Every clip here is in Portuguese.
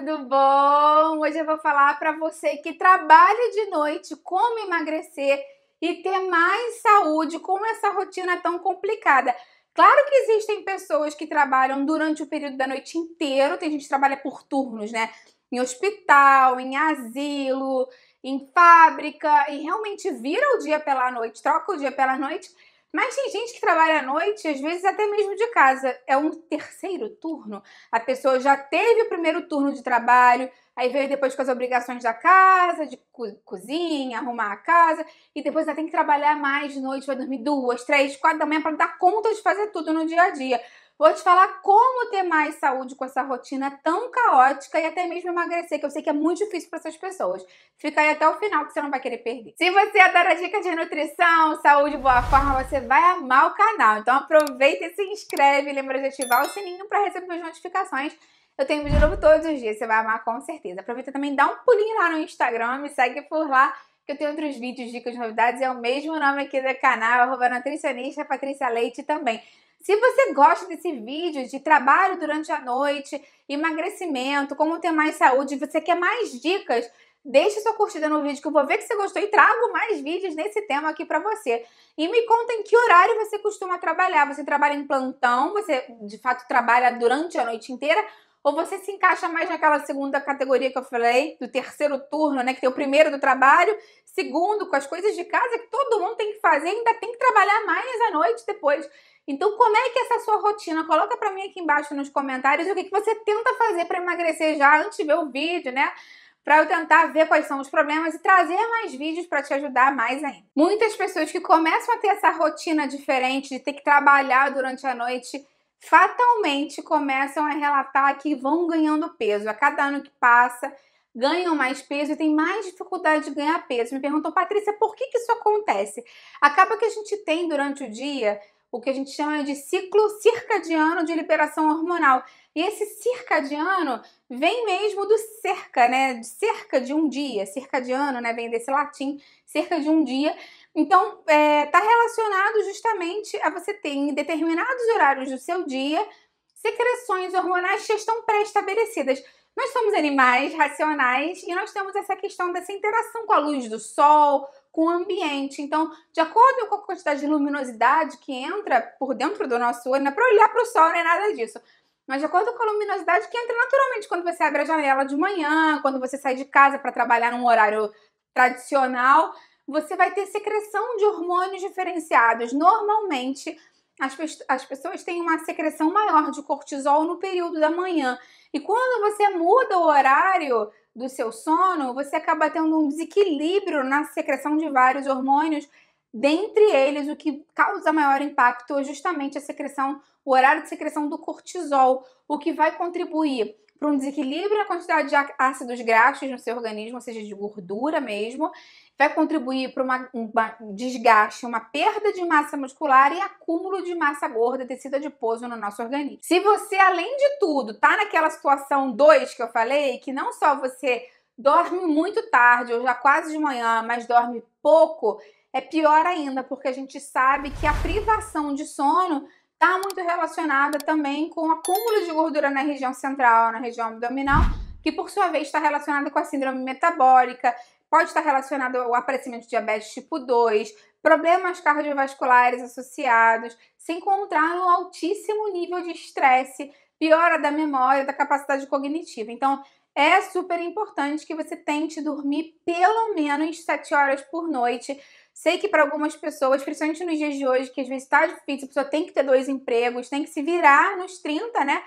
tudo bom? Hoje eu vou falar para você que trabalha de noite como emagrecer e ter mais saúde com essa rotina é tão complicada. Claro que existem pessoas que trabalham durante o período da noite inteiro, tem gente que trabalha por turnos, né? Em hospital, em asilo, em fábrica, e realmente vira o dia pela noite, troca o dia pela noite. Mas tem gente que trabalha à noite, às vezes até mesmo de casa. É um terceiro turno. A pessoa já teve o primeiro turno de trabalho, aí veio depois com as obrigações da casa, de cozinha, arrumar a casa, e depois ela tem que trabalhar mais de noite, vai dormir duas, três, quatro da manhã para dar conta de fazer tudo no dia a dia. Vou te falar como ter mais saúde com essa rotina tão caótica e até mesmo emagrecer, que eu sei que é muito difícil para essas pessoas. Fica aí até o final que você não vai querer perder. Se você adora é dicas de nutrição, saúde, boa forma, você vai amar o canal. Então aproveita e se inscreve, lembra de ativar o sininho para receber as notificações. Eu tenho vídeo novo todos os dias, você vai amar com certeza. Aproveita também, dá um pulinho lá no Instagram, me segue por lá que eu tenho outros vídeos, dicas, novidades, é o mesmo nome aqui do canal, arroba nutricionista Patrícia Leite também. Se você gosta desse vídeo de trabalho durante a noite, emagrecimento, como ter mais saúde, você quer mais dicas, deixe sua curtida no vídeo que eu vou ver que você gostou e trago mais vídeos nesse tema aqui para você. E me conta em que horário você costuma trabalhar. Você trabalha em plantão, você de fato trabalha durante a noite inteira ou você se encaixa mais naquela segunda categoria que eu falei, do terceiro turno, né? Que tem o primeiro do trabalho, segundo, com as coisas de casa que todo mundo tem que fazer, ainda tem que trabalhar mais à noite depois. Então, como é que é essa sua rotina? Coloca para mim aqui embaixo nos comentários o que, que você tenta fazer para emagrecer já antes de ver o vídeo, né? para eu tentar ver quais são os problemas e trazer mais vídeos para te ajudar mais ainda. Muitas pessoas que começam a ter essa rotina diferente de ter que trabalhar durante a noite, fatalmente começam a relatar que vão ganhando peso. A cada ano que passa, ganham mais peso e têm mais dificuldade de ganhar peso. Me perguntam, Patrícia, por que, que isso acontece? Acaba que a gente tem durante o dia o que a gente chama de ciclo circadiano de liberação hormonal. E esse circadiano vem mesmo do cerca, né? De cerca de um dia, circadiano, né? Vem desse latim, cerca de um dia. Então, está é, tá relacionado justamente a você ter em determinados horários do seu dia secreções hormonais que estão pré-estabelecidas. Nós somos animais racionais e nós temos essa questão dessa interação com a luz do sol, com o ambiente. Então, de acordo com a quantidade de luminosidade que entra por dentro do nosso olho, não é para olhar para o sol, nem nada disso. Mas de acordo com a luminosidade que entra naturalmente quando você abre a janela de manhã, quando você sai de casa para trabalhar num horário tradicional, você vai ter secreção de hormônios diferenciados. Normalmente, as, pe as pessoas têm uma secreção maior de cortisol no período da manhã. E quando você muda o horário, do seu sono, você acaba tendo um desequilíbrio na secreção de vários hormônios, dentre eles o que causa maior impacto é justamente a secreção, o horário de secreção do cortisol, o que vai contribuir para um desequilíbrio na quantidade de ácidos graxos no seu organismo, ou seja, de gordura mesmo, vai contribuir para um desgaste, uma perda de massa muscular e acúmulo de massa gorda, tecido adiposo no nosso organismo. Se você, além de tudo, tá naquela situação 2 que eu falei, que não só você dorme muito tarde ou já quase de manhã, mas dorme pouco, é pior ainda, porque a gente sabe que a privação de sono está muito relacionada também com o acúmulo de gordura na região central, na região abdominal, que por sua vez está relacionada com a síndrome metabólica, pode estar tá relacionado ao aparecimento de diabetes tipo 2, problemas cardiovasculares associados, se encontrar um altíssimo nível de estresse, piora da memória, da capacidade cognitiva. Então, é super importante que você tente dormir pelo menos 7 horas por noite Sei que para algumas pessoas, principalmente nos dias de hoje, que às vezes está difícil, a pessoa tem que ter dois empregos, tem que se virar nos 30, né?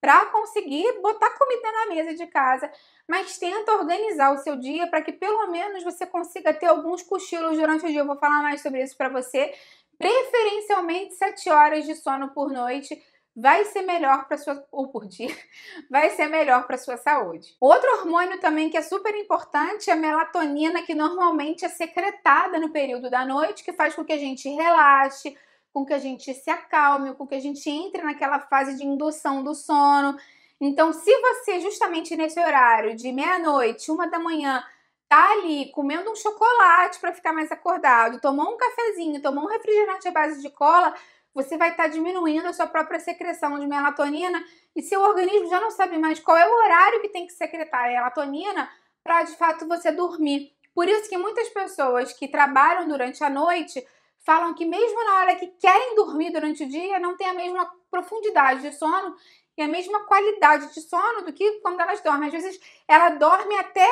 Para conseguir botar comida na mesa de casa. Mas tenta organizar o seu dia para que pelo menos você consiga ter alguns cochilos durante o dia. Eu vou falar mais sobre isso para você. Preferencialmente 7 horas de sono por noite vai ser melhor para sua ou por dia, vai ser melhor para sua saúde. Outro hormônio também que é super importante é a melatonina, que normalmente é secretada no período da noite, que faz com que a gente relaxe, com que a gente se acalme, com que a gente entre naquela fase de indução do sono. Então, se você justamente nesse horário de meia-noite, uma da manhã, tá ali comendo um chocolate para ficar mais acordado, tomou um cafezinho, tomou um refrigerante à base de cola, você vai estar tá diminuindo a sua própria secreção de melatonina e seu organismo já não sabe mais qual é o horário que tem que secretar a melatonina para de fato você dormir. Por isso que muitas pessoas que trabalham durante a noite falam que mesmo na hora que querem dormir durante o dia, não tem a mesma profundidade de sono e a mesma qualidade de sono do que quando elas dormem. Às vezes ela dorme até,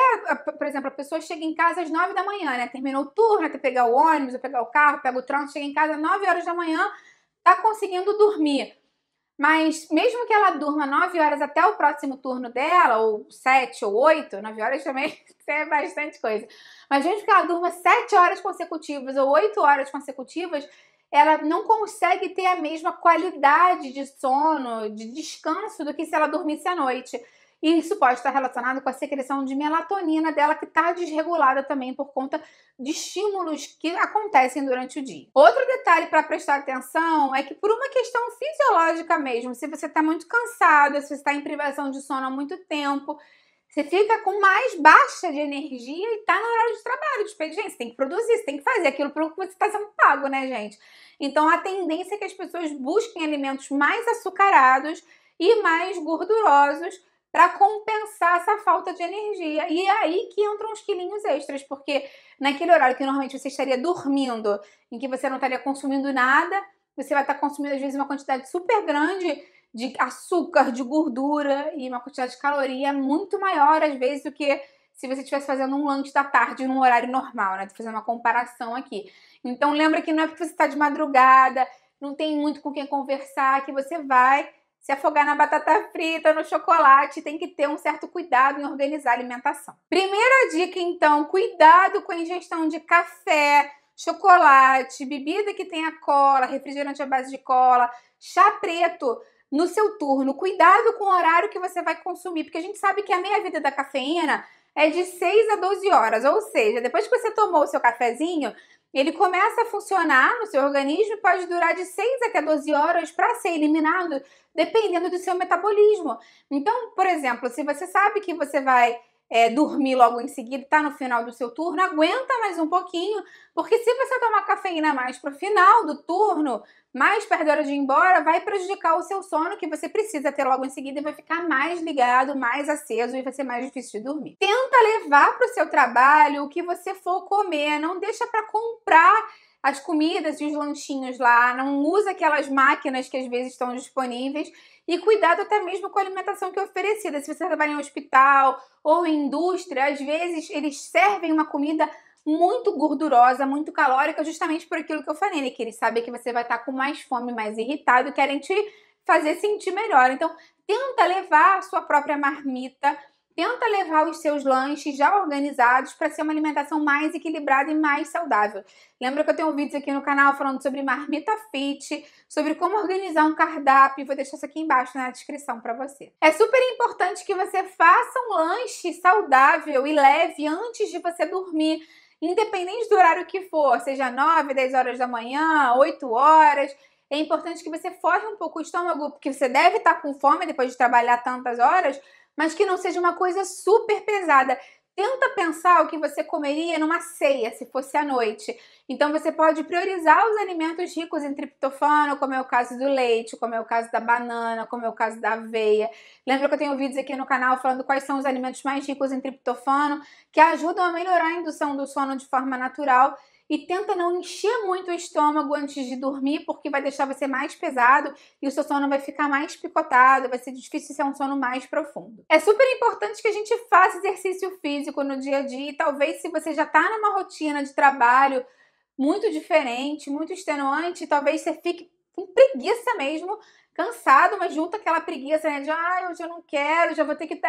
por exemplo, a pessoa chega em casa às 9 da manhã, né? Terminou o turno, até pegar o ônibus, pegar o carro, pega o trânsito, chega em casa às 9 horas da manhã, está conseguindo dormir. Mas mesmo que ela durma 9 horas até o próximo turno dela, ou 7 ou 8, 9 horas também é bastante coisa. Mas mesmo que ela durma 7 horas consecutivas ou 8 horas consecutivas, ela não consegue ter a mesma qualidade de sono, de descanso do que se ela dormisse à noite. E isso pode estar relacionado com a secreção de melatonina dela, que está desregulada também por conta de estímulos que acontecem durante o dia. Outro detalhe para prestar atenção é que, por uma questão fisiológica mesmo, se você está muito cansado, se você está em privação de sono há muito tempo, você fica com mais baixa de energia e está no horário de trabalho, de expediente. Você tem que produzir, você tem que fazer aquilo pelo que você está sendo pago, né, gente? Então a tendência é que as pessoas busquem alimentos mais açucarados e mais gordurosos para compensar essa falta de energia. E é aí que entram os quilinhos extras, porque naquele horário que normalmente você estaria dormindo, em que você não estaria consumindo nada, você vai estar tá consumindo às vezes uma quantidade super grande de açúcar, de gordura e uma quantidade de caloria é muito maior às vezes do que se você estivesse fazendo um lanche da tarde num horário normal, né? Tô fazendo uma comparação aqui. Então lembra que não é porque você está de madrugada, não tem muito com quem conversar, que você vai se afogar na batata frita, no chocolate, tem que ter um certo cuidado em organizar a alimentação. Primeira dica, então, cuidado com a ingestão de café, chocolate, bebida que tenha cola, refrigerante à base de cola, chá preto no seu turno. Cuidado com o horário que você vai consumir, porque a gente sabe que a meia-vida da cafeína é de 6 a 12 horas, ou seja, depois que você tomou o seu cafezinho, ele começa a funcionar no seu organismo e pode durar de 6 até 12 horas para ser eliminado, dependendo do seu metabolismo. Então, por exemplo, se você sabe que você vai é, dormir logo em seguida, tá no final do seu turno, aguenta mais um pouquinho, porque se você tomar cafeína mais pro final do turno, mais perto da hora de ir embora, vai prejudicar o seu sono que você precisa ter logo em seguida e vai ficar mais ligado, mais aceso e vai ser mais difícil de dormir. Tenta levar pro seu trabalho o que você for comer, não deixa para comprar as comidas e os lanchinhos lá, não usa aquelas máquinas que às vezes estão disponíveis e cuidado até mesmo com a alimentação que é oferecida. Se você trabalha em hospital ou em indústria, às vezes eles servem uma comida muito gordurosa, muito calórica, justamente por aquilo que eu falei, né? que eles sabem que você vai estar tá com mais fome, mais irritado, querem te fazer sentir melhor. Então, tenta levar a sua própria marmita Tenta levar os seus lanches já organizados para ser uma alimentação mais equilibrada e mais saudável. Lembra que eu tenho vídeos aqui no canal falando sobre marmita fit, sobre como organizar um cardápio, vou deixar isso aqui embaixo na descrição para você. É super importante que você faça um lanche saudável e leve antes de você dormir independente do horário que for, seja 9, 10 horas da manhã, 8 horas, é importante que você forre um pouco o estômago, porque você deve estar tá com fome depois de trabalhar tantas horas, mas que não seja uma coisa super pesada. Tenta pensar o que você comeria numa ceia, se fosse à noite. Então você pode priorizar os alimentos ricos em triptofano, como é o caso do leite, como é o caso da banana, como é o caso da aveia. Lembra que eu tenho vídeos aqui no canal falando quais são os alimentos mais ricos em triptofano que ajudam a melhorar a indução do sono de forma natural e tenta não encher muito o estômago antes de dormir, porque vai deixar você mais pesado e o seu sono vai ficar mais picotado, vai ser difícil ser um sono mais profundo. É super importante que a gente faça exercício físico no dia a dia e talvez se você já está numa rotina de trabalho muito diferente, muito extenuante, talvez você fique com preguiça mesmo, cansado, mas junto aquela preguiça né, de ah, hoje eu não quero, já vou ter que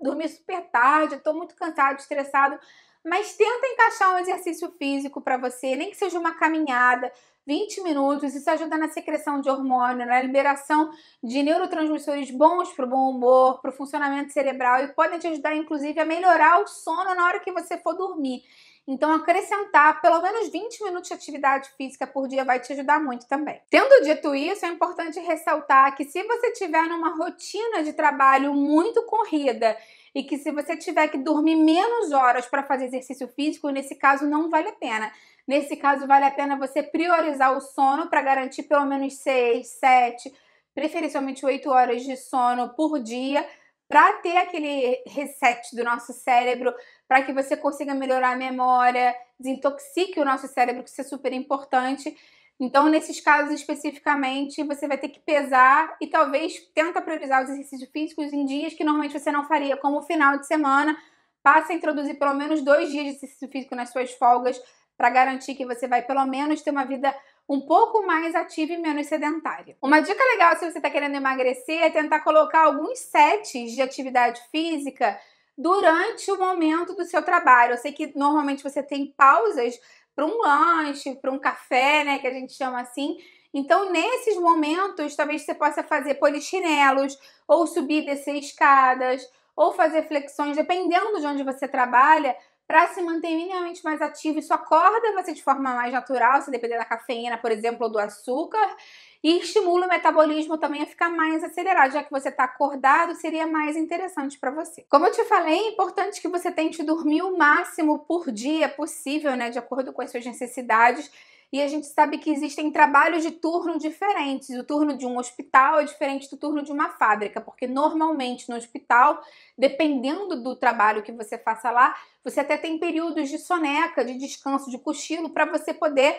dormir super tarde, estou muito cansado, estressado. Mas tenta encaixar um exercício físico para você, nem que seja uma caminhada, 20 minutos, isso ajuda na secreção de hormônio, na né, liberação de neurotransmissores bons para o bom humor, para o funcionamento cerebral e podem te ajudar, inclusive, a melhorar o sono na hora que você for dormir. Então, acrescentar pelo menos 20 minutos de atividade física por dia vai te ajudar muito também. Tendo dito isso, é importante ressaltar que se você tiver numa rotina de trabalho muito corrida e que se você tiver que dormir menos horas para fazer exercício físico, nesse caso não vale a pena. Nesse caso, vale a pena você priorizar o sono para garantir pelo menos 6, 7, preferencialmente 8 horas de sono por dia para ter aquele reset do nosso cérebro, para que você consiga melhorar a memória, desintoxique o nosso cérebro, que isso é super importante. Então, nesses casos especificamente, você vai ter que pesar e talvez tenta priorizar os exercícios físicos em dias que normalmente você não faria, como o final de semana. Passa a introduzir pelo menos dois dias de exercício físico nas suas folgas para garantir que você vai pelo menos ter uma vida um pouco mais ativa e menos sedentária. Uma dica legal se você está querendo emagrecer é tentar colocar alguns sets de atividade física durante o momento do seu trabalho. Eu sei que normalmente você tem pausas para um lanche, para um café, né, que a gente chama assim. Então, nesses momentos, talvez você possa fazer polichinelos, ou subir e descer escadas, ou fazer flexões, dependendo de onde você trabalha, para se manter minimamente mais ativo. Isso acorda você de forma mais natural, se depender da cafeína, por exemplo, ou do açúcar, e estimula o metabolismo também a ficar mais acelerado, já que você está acordado, seria mais interessante para você. Como eu te falei, é importante que você tente dormir o máximo por dia possível, né, de acordo com as suas necessidades. E a gente sabe que existem trabalhos de turno diferentes. O turno de um hospital é diferente do turno de uma fábrica, porque normalmente no hospital, dependendo do trabalho que você faça lá, você até tem períodos de soneca, de descanso, de cochilo, para você poder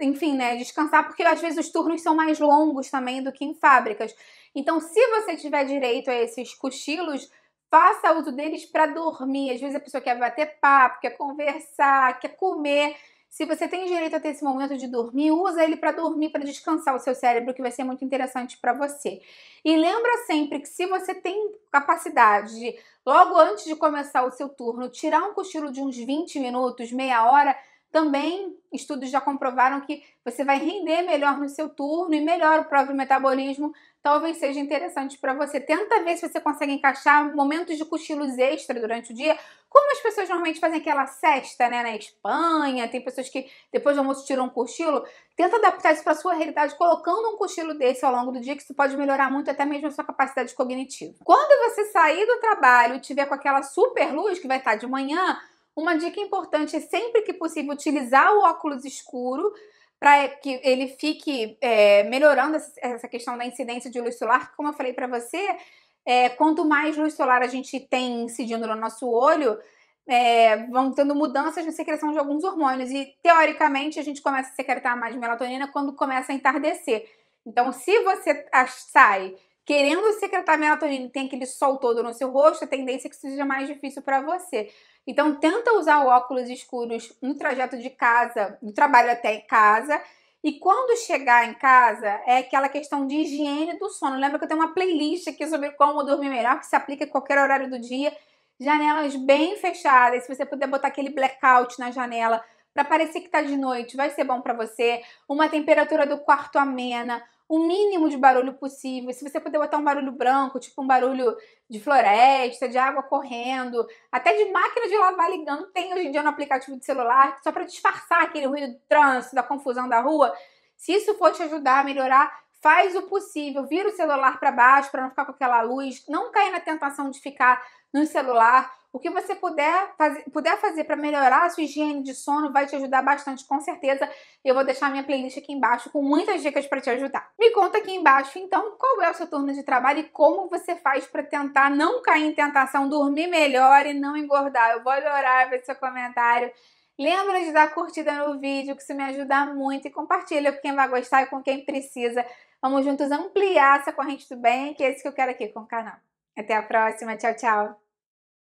enfim, né, descansar, porque às vezes os turnos são mais longos também do que em fábricas. Então, se você tiver direito a esses cochilos, faça uso deles para dormir. Às vezes a pessoa quer bater papo, quer conversar, quer comer. Se você tem direito a ter esse momento de dormir, usa ele para dormir, para descansar o seu cérebro, que vai ser muito interessante para você. E lembra sempre que se você tem capacidade de, logo antes de começar o seu turno, tirar um cochilo de uns 20 minutos, meia hora, também estudos já comprovaram que você vai render melhor no seu turno e melhor o próprio metabolismo. Talvez seja interessante para você. Tenta ver se você consegue encaixar momentos de cochilos extra durante o dia, como as pessoas normalmente fazem aquela cesta, né, na Espanha. Tem pessoas que depois do almoço tiram um cochilo. Tenta adaptar isso para a sua realidade, colocando um cochilo desse ao longo do dia, que isso pode melhorar muito até mesmo a sua capacidade cognitiva. Quando você sair do trabalho e tiver com aquela super luz que vai estar de manhã, uma dica importante é sempre que possível utilizar o óculos escuro para que ele fique é, melhorando essa questão da incidência de luz solar, como eu falei para você, é, quanto mais luz solar a gente tem incidindo no nosso olho, é, vão tendo mudanças na secreção de alguns hormônios. E, teoricamente, a gente começa a secretar mais melatonina quando começa a entardecer. Então, se você sai querendo secretar melatonina tem aquele sol todo no seu rosto, a tendência é que seja mais difícil para você. Então tenta usar óculos escuros no trajeto de casa, do trabalho até em casa. E quando chegar em casa, é aquela questão de higiene do sono. Lembra que eu tenho uma playlist aqui sobre como dormir melhor, que se aplica a qualquer horário do dia. Janelas bem fechadas, se você puder botar aquele blackout na janela para parecer que está de noite, vai ser bom para você. Uma temperatura do quarto amena, o mínimo de barulho possível. Se você puder botar um barulho branco, tipo um barulho de floresta, de água correndo, até de máquina de lavar ligando, tem hoje em dia no aplicativo de celular, só para disfarçar aquele ruído do trânsito, da confusão da rua. Se isso for te ajudar a melhorar, faz o possível, vira o celular para baixo para não ficar com aquela luz, não cair na tentação de ficar no celular o que você puder, puder fazer para melhorar a sua higiene de sono vai te ajudar bastante, com certeza. Eu vou deixar minha playlist aqui embaixo com muitas dicas para te ajudar. Me conta aqui embaixo, então, qual é o seu turno de trabalho e como você faz para tentar não cair em tentação, dormir melhor e não engordar. Eu vou adorar ver seu comentário. Lembra de dar curtida no vídeo, que isso me ajuda muito, e compartilha com quem vai gostar e com quem precisa. Vamos juntos ampliar essa corrente do bem, que é isso que eu quero aqui com o canal. Até a próxima, tchau, tchau!